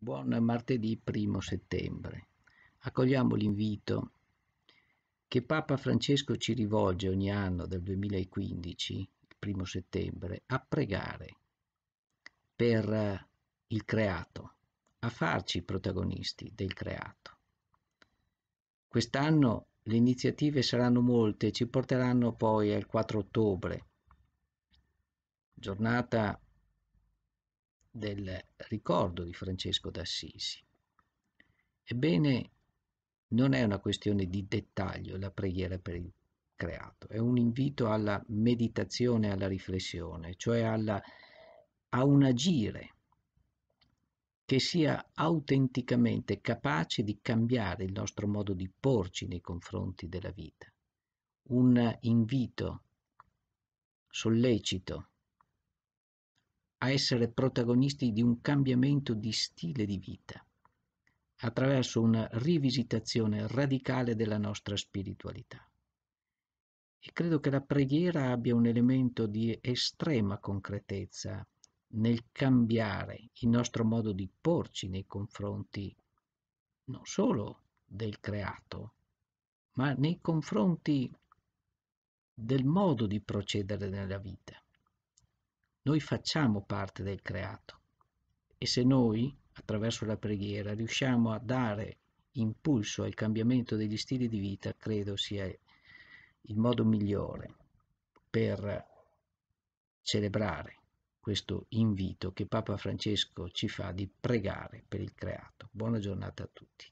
Buon martedì primo settembre. Accogliamo l'invito che Papa Francesco ci rivolge ogni anno del 2015, il primo settembre, a pregare per eh, il creato, a farci protagonisti del creato. Quest'anno le iniziative saranno molte ci porteranno poi al 4 ottobre, giornata del ricordo di Francesco d'Assisi. Ebbene, non è una questione di dettaglio la preghiera per il creato, è un invito alla meditazione, alla riflessione, cioè alla, a un agire che sia autenticamente capace di cambiare il nostro modo di porci nei confronti della vita. Un invito sollecito essere protagonisti di un cambiamento di stile di vita attraverso una rivisitazione radicale della nostra spiritualità. E credo che la preghiera abbia un elemento di estrema concretezza nel cambiare il nostro modo di porci nei confronti non solo del creato, ma nei confronti del modo di procedere nella vita. Noi facciamo parte del creato e se noi, attraverso la preghiera, riusciamo a dare impulso al cambiamento degli stili di vita, credo sia il modo migliore per celebrare questo invito che Papa Francesco ci fa di pregare per il creato. Buona giornata a tutti.